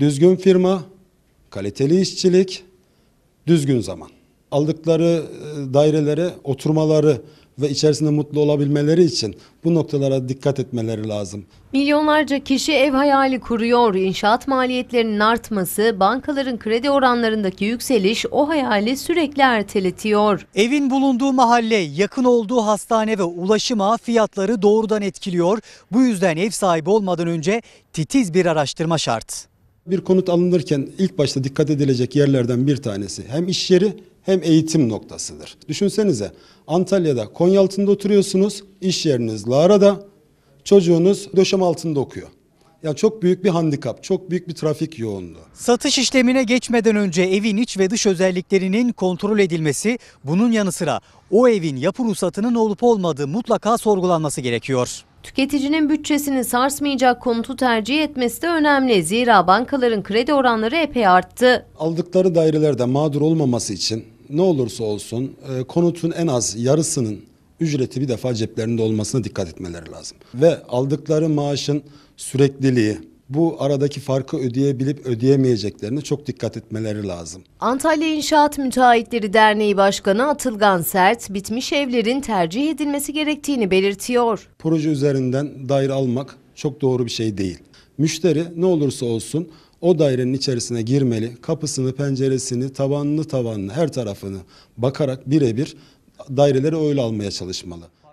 Düzgün firma, kaliteli işçilik, düzgün zaman. Aldıkları e, dairelere oturmaları ve içerisinde mutlu olabilmeleri için bu noktalara dikkat etmeleri lazım. Milyonlarca kişi ev hayali kuruyor. İnşaat maliyetlerinin artması, bankaların kredi oranlarındaki yükseliş o hayali sürekli erteletiyor. Evin bulunduğu mahalle, yakın olduğu hastane ve ulaşıma fiyatları doğrudan etkiliyor. Bu yüzden ev sahibi olmadan önce titiz bir araştırma şart. Bir konut alınırken ilk başta dikkat edilecek yerlerden bir tanesi hem iş yeri hem eğitim noktasıdır. Düşünsenize Antalya'da Konyaaltı'nda oturuyorsunuz, iş yeriniz Lara'da, çocuğunuz döşem altında okuyor. Ya çok büyük bir handikap, çok büyük bir trafik yoğunluğu. Satış işlemine geçmeden önce evin iç ve dış özelliklerinin kontrol edilmesi, bunun yanı sıra o evin yapı ruhsatının olup olmadığı mutlaka sorgulanması gerekiyor. Tüketicinin bütçesini sarsmayacak konutu tercih etmesi de önemli. Zira bankaların kredi oranları epey arttı. Aldıkları dairelerde mağdur olmaması için ne olursa olsun e, konutun en az yarısının ücreti bir defa ceplerinde olmasına dikkat etmeleri lazım. Ve aldıkları maaşın sürekliliği, bu aradaki farkı ödeyebilip ödeyemeyeceklerine çok dikkat etmeleri lazım. Antalya İnşaat Müteahhitleri Derneği Başkanı Atılgan Sert, bitmiş evlerin tercih edilmesi gerektiğini belirtiyor. Proje üzerinden daire almak çok doğru bir şey değil. Müşteri ne olursa olsun o dairenin içerisine girmeli, kapısını, penceresini, tavanını, tavanını, her tarafını bakarak birebir daireleri öyle almaya çalışmalı.